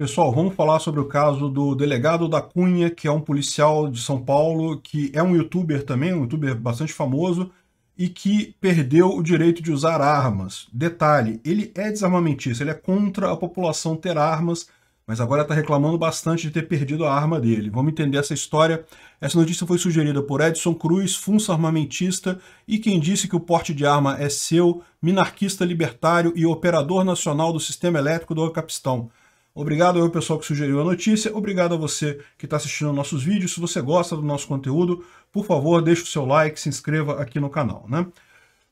Pessoal, vamos falar sobre o caso do delegado da Cunha, que é um policial de São Paulo, que é um youtuber também, um youtuber bastante famoso, e que perdeu o direito de usar armas. Detalhe, ele é desarmamentista, ele é contra a população ter armas, mas agora está reclamando bastante de ter perdido a arma dele. Vamos entender essa história. Essa notícia foi sugerida por Edson Cruz, funça armamentista, e quem disse que o porte de arma é seu, minarquista libertário e operador nacional do sistema elétrico do Capistão. Obrigado ao pessoal que sugeriu a notícia, obrigado a você que está assistindo nossos vídeos. Se você gosta do nosso conteúdo, por favor, deixe o seu like, se inscreva aqui no canal. Né?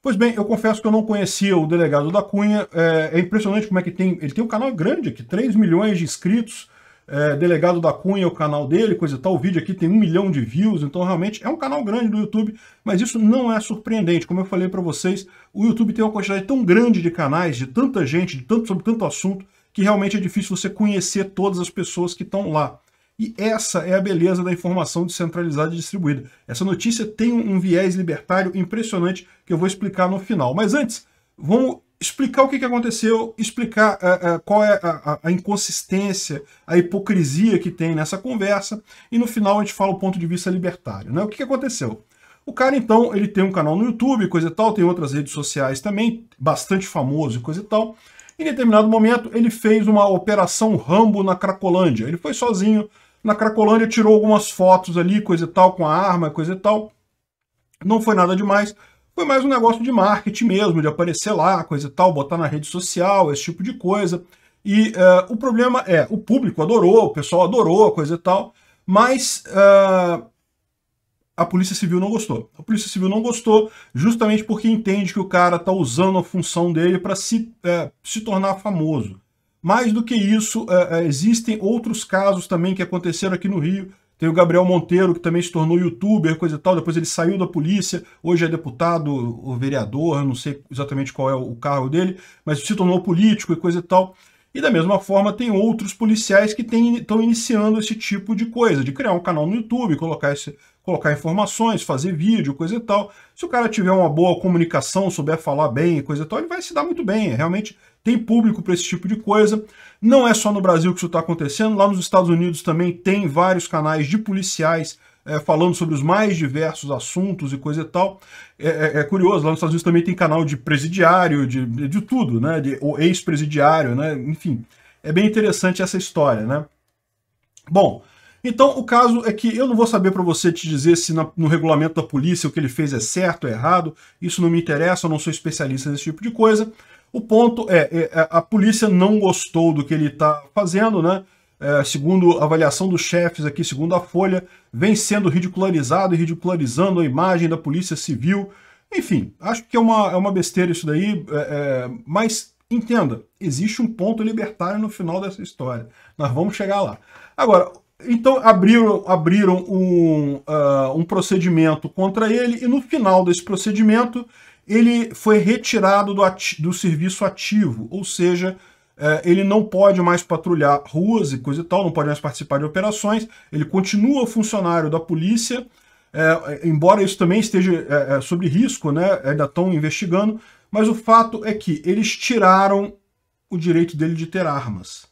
Pois bem, eu confesso que eu não conhecia o delegado da Cunha. É, é impressionante como é que tem. Ele tem um canal grande aqui, 3 milhões de inscritos. É, delegado da Cunha, o canal dele, coisa e tal. O vídeo aqui tem um milhão de views, então realmente é um canal grande do YouTube, mas isso não é surpreendente. Como eu falei para vocês, o YouTube tem uma quantidade tão grande de canais, de tanta gente, de tanto, sobre tanto assunto, que realmente é difícil você conhecer todas as pessoas que estão lá. E essa é a beleza da informação descentralizada e distribuída. Essa notícia tem um viés libertário impressionante que eu vou explicar no final. Mas antes, vamos explicar o que aconteceu, explicar eh, eh, qual é a, a, inconsistência, a hipocrisia que tem nessa conversa, e no final a gente fala o ponto de vista libertário. Né? O que, aconteceu? O cara, então, ele tem um canal no YouTube, coisa e tal, tem outras redes sociais também, bastante famoso e coisa e tal. Em determinado momento, ele fez uma operação Rambo na Cracolândia. Ele foi sozinho na Cracolândia, tirou algumas fotos ali, coisa e tal, com a arma, coisa e tal. Não foi nada demais. Foi mais um negócio de marketing mesmo, de aparecer lá, coisa e tal, botar na rede social, esse tipo de coisa. E uh, o problema é, o público adorou, o pessoal adorou, coisa e tal, mas uh, a Polícia Civil não gostou. A Polícia Civil não gostou justamente porque entende que o cara está usando a função dele para se, é, se tornar famoso. Mais do que isso, é, é, existem outros casos também que aconteceram aqui no Rio. Tem o Gabriel Monteiro, que também se tornou youtuber, coisa e tal. Depois ele saiu da polícia, hoje é deputado ou vereador, não sei exatamente qual é o cargo dele, mas se tornou político e coisa e tal. E da mesma forma, tem outros policiais que estão iniciando esse tipo de coisa, de criar um canal no YouTube, colocar, esse, colocar informações, fazer vídeo, coisa e tal. Se o cara tiver uma boa comunicação, souber falar bem, coisa e tal, ele vai se dar muito bem. Realmente tem público para esse tipo de coisa. Não é só no Brasil que isso está acontecendo, lá nos Estados Unidos também tem vários canais de policiais é, falando sobre os mais diversos assuntos e coisa e tal. É, é, é, curioso, lá nos Estados Unidos também tem canal de presidiário, de, de tudo, né? De, ou ex-presidiário, né? Enfim, é bem interessante essa história, né? Bom, então o caso é que eu não vou saber para você te dizer se na, no regulamento da polícia o que ele fez é certo ou é errado, isso não me interessa, eu não sou especialista nesse tipo de coisa. O ponto é, é a polícia não gostou do que ele está fazendo, né? é, segundo a avaliação dos chefes aqui, segundo a Folha, vem sendo ridicularizado e ridicularizando a imagem da polícia civil. Enfim, acho que é uma, é uma besteira isso daí, é, é, mas entenda, existe um ponto libertário no final dessa história. Nós vamos chegar lá. Agora, então abriram, abriram um, uh, um procedimento contra ele e no final desse procedimento ele foi retirado do, ati do serviço ativo, ou seja, é, ele não pode mais patrulhar ruas e coisa e tal, não pode mais participar de operações, ele continua funcionário da polícia, é, é embora isso também esteja é, é sobre risco, né, ainda estão investigando, mas o fato é que eles tiraram o direito dele de ter armas.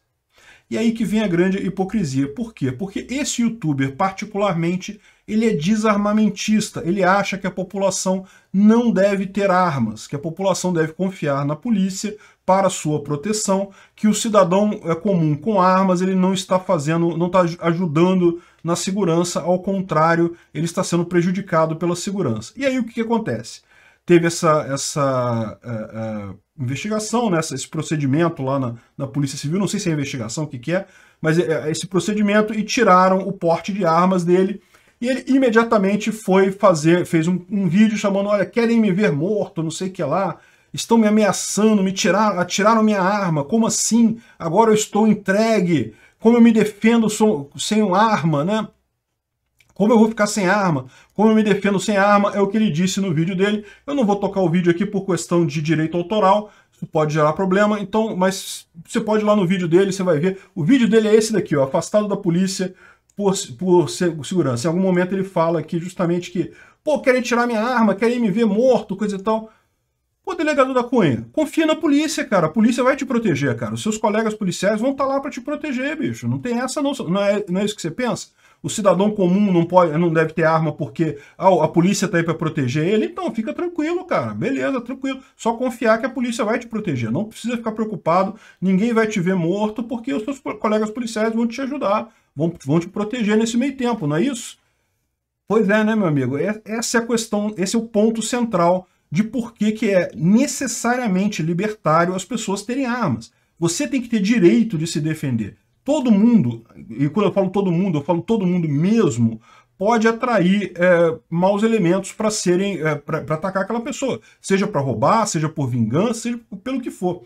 E aí que vem a grande hipocrisia. Por quê? Porque esse youtuber, particularmente, ele é desarmamentista, ele acha que a população não deve ter armas, que a população deve confiar na polícia para sua proteção, que o cidadão é comum com armas, ele não está fazendo, não está ajudando na segurança, ao contrário, ele está sendo prejudicado pela segurança. E aí o que, que acontece? Teve essa, essa uh, uh, investigação, né, esse procedimento lá na, na Polícia Civil, não sei se é investigação, o que, que é, mas eh, esse procedimento e tiraram o porte de armas dele, e ele imediatamente foi fazer, fez um, um vídeo chamando, olha, querem me ver morto, não sei o que lá, estão me ameaçando, me tiraram, atiraram minha arma, como assim? Agora eu estou entregue, como eu me defendo sou, sem uma arma, né? Como eu vou ficar sem arma? Como eu me defendo sem arma? É o que ele disse no vídeo dele. Eu não vou tocar o vídeo aqui por questão de direito autoral, isso pode gerar problema, então, mas você pode ir lá no vídeo dele, você vai ver. O vídeo dele é esse daqui, ó, afastado da polícia, por, por segurança. Em algum momento ele fala aqui justamente que, pô, querem tirar minha arma, querem me ver morto, coisa e tal. Pô, delegado da Cunha, confia na polícia, cara. A polícia vai te proteger, cara. Os seus colegas policiais vão estar tá lá para te proteger, bicho. Não tem essa, não. Não é, não é isso que você pensa? O cidadão comum não pode, não deve ter arma porque ah, a polícia tá aí para proteger ele. Então, fica tranquilo, cara. Beleza, tranquilo. Só confiar que a polícia vai te proteger. Não precisa ficar preocupado. Ninguém vai te ver morto porque os seus colegas policiais vão te ajudar vão, vão te proteger nesse meio tempo, não é isso? Pois é, né, meu amigo? É, essa é a questão, esse é o ponto central de por que, que é necessariamente libertário as pessoas terem armas. Você tem que ter direito de se defender. Todo mundo, e quando eu falo todo mundo, eu falo todo mundo mesmo, pode atrair é, maus elementos para serem é, para atacar aquela pessoa, seja para roubar, seja por vingança, seja pelo que for.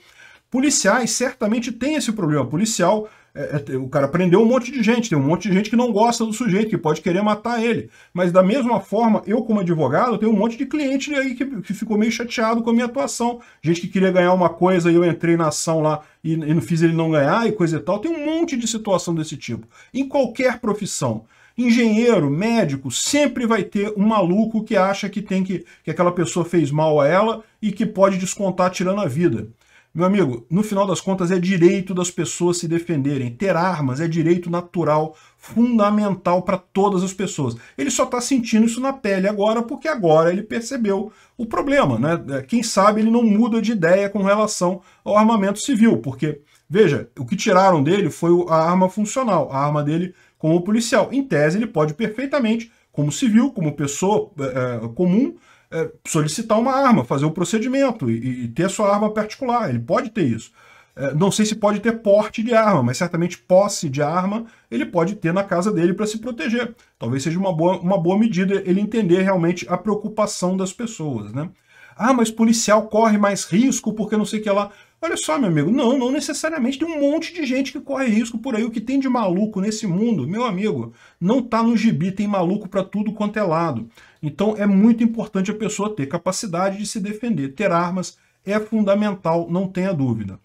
Policiais certamente têm esse problema. Policial é, é, o cara prendeu um monte de gente, tem um monte de gente que não gosta do sujeito, que pode querer matar ele. Mas da mesma forma, eu como advogado, tenho um monte de cliente aí que, que ficou meio chateado com a minha atuação. Gente que queria ganhar uma coisa e eu entrei na ação lá e, e não fiz ele não ganhar e coisa e tal. Tem um monte de situação desse tipo. Em qualquer profissão engenheiro, médico, sempre vai ter um maluco que acha que tem que, que aquela pessoa fez mal a ela e que pode descontar tirando a vida. Meu amigo, no final das contas é direito das pessoas se defenderem. Ter armas é direito natural, fundamental para todas as pessoas. Ele só está sentindo isso na pele agora porque agora ele percebeu o problema. Né? É, quem sabe ele não muda de ideia com relação ao armamento civil, porque, veja, o que tiraram dele foi a arma funcional, a arma dele como policial. Em tese, ele pode perfeitamente, como civil, como pessoa é, é comum, é, solicitar uma arma, fazer o procedimento e, e, ter a sua arma particular. Ele pode ter isso. É, não sei se pode ter porte de arma, mas certamente posse de arma ele pode ter na casa dele para se proteger. Talvez seja uma boa, uma boa medida ele entender realmente a preocupação das pessoas, né? Ah, mas policial corre mais risco porque não sei o que lá. Olha só, meu amigo, não, não necessariamente. Tem um monte de gente que corre risco por aí. O que tem de maluco nesse mundo, meu amigo, não tá no gibi, tem maluco para tudo quanto é lado. Então é muito importante a pessoa ter capacidade de se defender. Ter armas é fundamental, não tenha dúvida.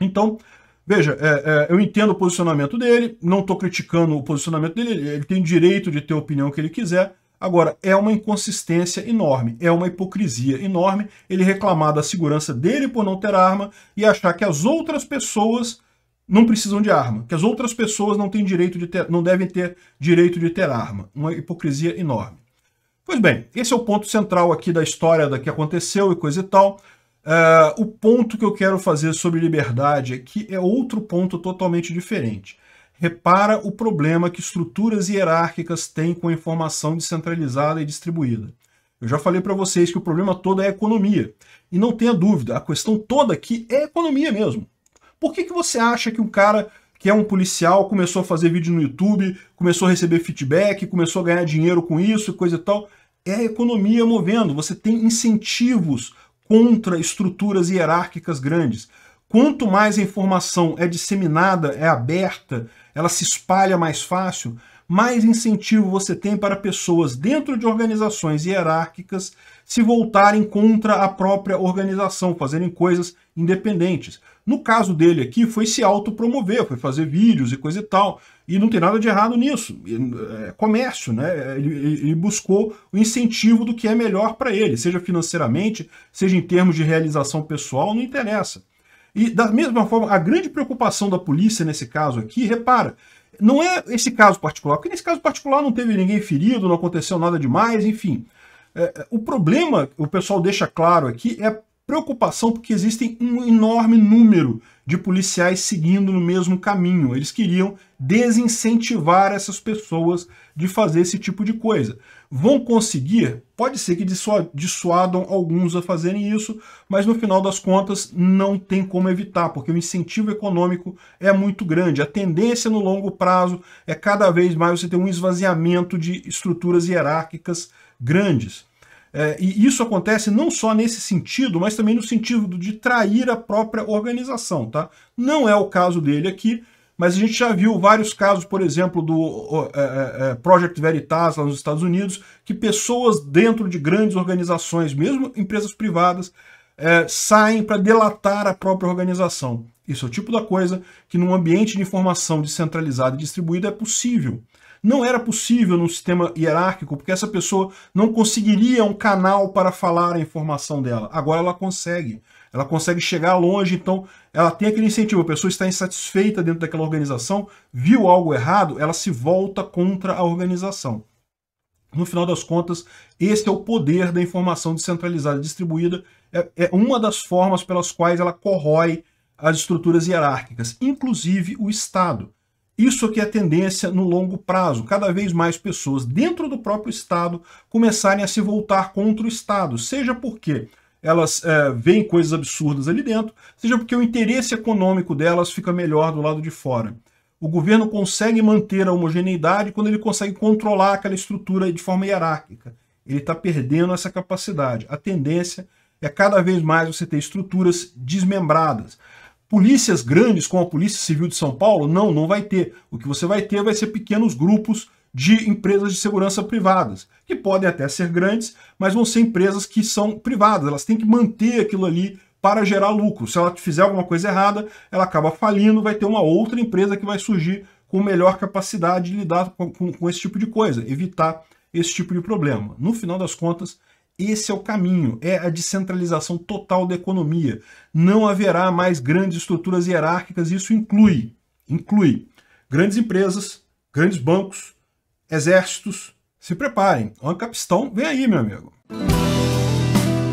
Então, veja, é, é, eu entendo o posicionamento dele, não estou criticando o posicionamento dele, ele tem direito de ter a opinião que ele quiser, Agora, é uma inconsistência enorme, é uma hipocrisia enorme ele reclamar da segurança dele por não ter arma e achar que as outras pessoas não precisam de arma, que as outras pessoas não têm direito de ter, não devem ter direito de ter arma. Uma hipocrisia enorme. Pois bem, esse é o ponto central aqui da história da que aconteceu e coisa e tal. Uh, o ponto que eu quero fazer sobre liberdade aqui é outro ponto totalmente diferente. Repara o problema que estruturas hierárquicas têm com a informação descentralizada e distribuída. Eu já falei para vocês que o problema todo é a economia. E não tenha dúvida, a questão toda aqui é economia mesmo. Por que, que você acha que um cara que é um policial começou a fazer vídeo no YouTube, começou a receber feedback, começou a ganhar dinheiro com isso e coisa e tal? é a economia movendo. Você tem incentivos contra estruturas hierárquicas grandes. Quanto mais a informação é disseminada, é aberta, ela se espalha mais fácil, mais incentivo você tem para pessoas dentro de organizações hierárquicas se voltarem contra a própria organização, fazerem coisas independentes. No caso dele aqui, foi se autopromover, foi fazer vídeos e coisa e tal. E não tem nada de errado nisso. É comércio, né? Ele, ele buscou o incentivo do que é melhor para ele, seja financeiramente, seja em termos de realização pessoal, não interessa. E da mesma forma, a grande preocupação da polícia nesse caso aqui, repara, não é esse caso particular, porque nesse caso particular não teve ninguém ferido, não aconteceu nada demais, enfim. É, o problema, o pessoal deixa claro aqui, é preocupação porque existem um enorme número de policiais seguindo no mesmo caminho. Eles queriam desincentivar essas pessoas de fazer esse tipo de coisa. Vão conseguir? Pode ser que dissuadam alguns a fazerem isso, mas no final das contas não tem como evitar, porque o incentivo econômico é muito grande. A tendência no longo prazo é cada vez mais você ter um esvaziamento de estruturas hierárquicas grandes. É, e isso acontece não só nesse sentido, mas também no sentido de trair a própria organização. Tá? Não é o caso dele aqui, mas a gente já viu vários casos, por exemplo, do é, é, é, Project Veritas lá nos Estados Unidos, que pessoas dentro de grandes organizações, mesmo empresas privadas, é, saem para delatar a própria organização. Isso é o tipo da coisa que num ambiente de informação descentralizado e distribuído é possível não era possível num sistema hierárquico, porque essa pessoa não conseguiria um canal para falar a informação dela. Agora ela consegue. Ela consegue chegar longe, então ela tem aquele incentivo. A pessoa está insatisfeita dentro daquela organização, viu algo errado, ela se volta contra a organização. No final das contas, este é o poder da informação descentralizada e distribuída. É, é uma das formas pelas quais ela corrói as estruturas hierárquicas, inclusive o Estado. Isso que é a tendência no longo prazo, cada vez mais pessoas dentro do próprio Estado começarem a se voltar contra o Estado, seja porque elas é, veem coisas absurdas ali dentro, seja porque o interesse econômico delas fica melhor do lado de fora. O governo consegue manter a homogeneidade quando ele consegue controlar aquela estrutura de forma hierárquica. Ele está perdendo essa capacidade. A tendência é cada vez mais você ter estruturas desmembradas. Polícias grandes como a Polícia Civil de São Paulo, não, não vai ter. O que você vai ter vai ser pequenos grupos de empresas de segurança privadas, que podem até ser grandes, mas vão ser empresas que são privadas, elas têm que manter aquilo ali para gerar lucro. Se ela fizer alguma coisa errada, ela acaba falindo, vai ter uma outra empresa que vai surgir com melhor capacidade de lidar com, com, com esse tipo de coisa, evitar esse tipo de problema. No final das contas, esse é o caminho, é a descentralização total da economia. Não haverá mais grandes estruturas hierárquicas, isso inclui, inclui grandes empresas, grandes bancos, exércitos. Se preparem, o Ancapistão vem aí, meu amigo.